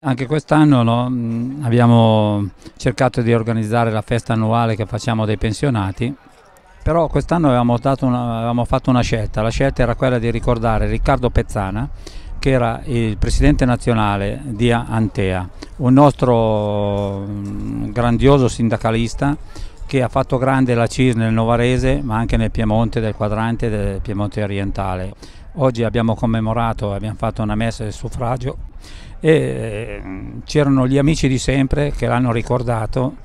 Anche quest'anno no, abbiamo cercato di organizzare la festa annuale che facciamo dei pensionati, però quest'anno avevamo, avevamo, fatto una scelta, la scelta era quella di ricordare Riccardo Pezzana che era il presidente nazionale di Antea, un nostro grandioso sindacalista che ha fatto grande la CIS nel Novarese ma anche nel Piemonte del quadrante del Piemonte orientale. Oggi abbiamo commemorato, abbiamo fatto una messa del suffragio e mm, c'erano gli amici di sempre che l'hanno ricordato,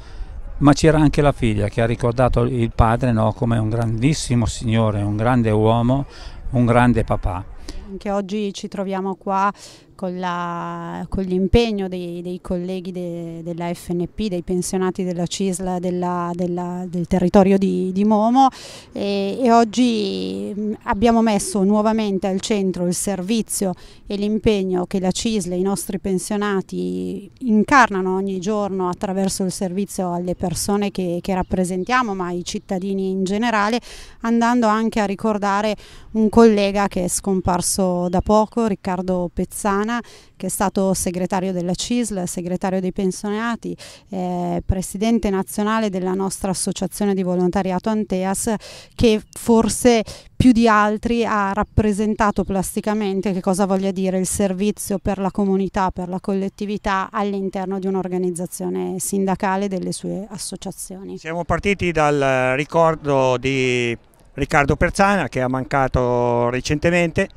ma c'era anche la figlia che ha ricordato il padre no, come un grandissimo signore, un grande uomo, un grande papà. Anche oggi ci troviamo qua con, la, con l'impegno dei, dei colleghi de, della FNP, dei pensionati della CISL della, della, del territorio di, di Momo e, e, oggi abbiamo messo nuovamente al centro il servizio e l'impegno che la CISL e i nostri pensionati incarnano ogni giorno attraverso il servizio alle persone che, che rappresentiamo ma ai cittadini in generale andando anche a ricordare un collega che è scomparso da poco, Riccardo Pezzani Fontana che è stato segretario della CISL, segretario dei pensionati, eh, presidente nazionale della nostra associazione di volontariato Anteas che forse più di altri ha rappresentato plasticamente che cosa voglia dire il servizio per la comunità, per la collettività all'interno di un'organizzazione sindacale e delle sue associazioni. Siamo partiti dal ricordo di Riccardo Perzana che ha mancato recentemente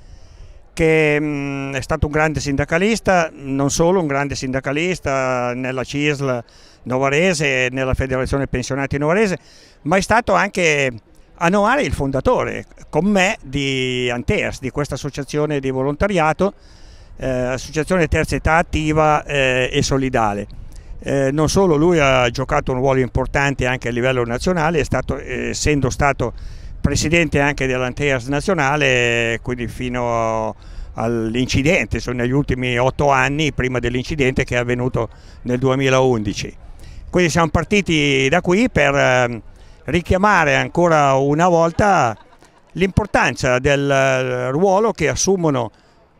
che mh, mm, è stato un grande sindacalista, non solo un grande sindacalista nella CISL novarese, nella Federazione Pensionati Novarese, ma è stato anche a Noare il fondatore con me di Anteas, di questa associazione di volontariato, eh, associazione terza età attiva eh, e solidale. Eh, non solo lui ha giocato un ruolo importante anche a livello nazionale, stato, eh, essendo stato presidente anche dell'Anteas nazionale, quindi fino all'incidente, sono negli ultimi otto anni prima dell'incidente che è avvenuto nel 2011. Quindi siamo partiti da qui per ehm, richiamare ancora una volta l'importanza del eh, ruolo che assumono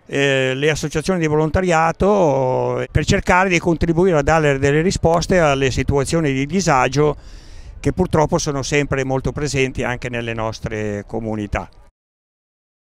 eh, le associazioni di volontariato eh, per cercare di contribuire a dare delle risposte alle situazioni di disagio che purtroppo sono sempre molto presenti anche nelle nostre comunità.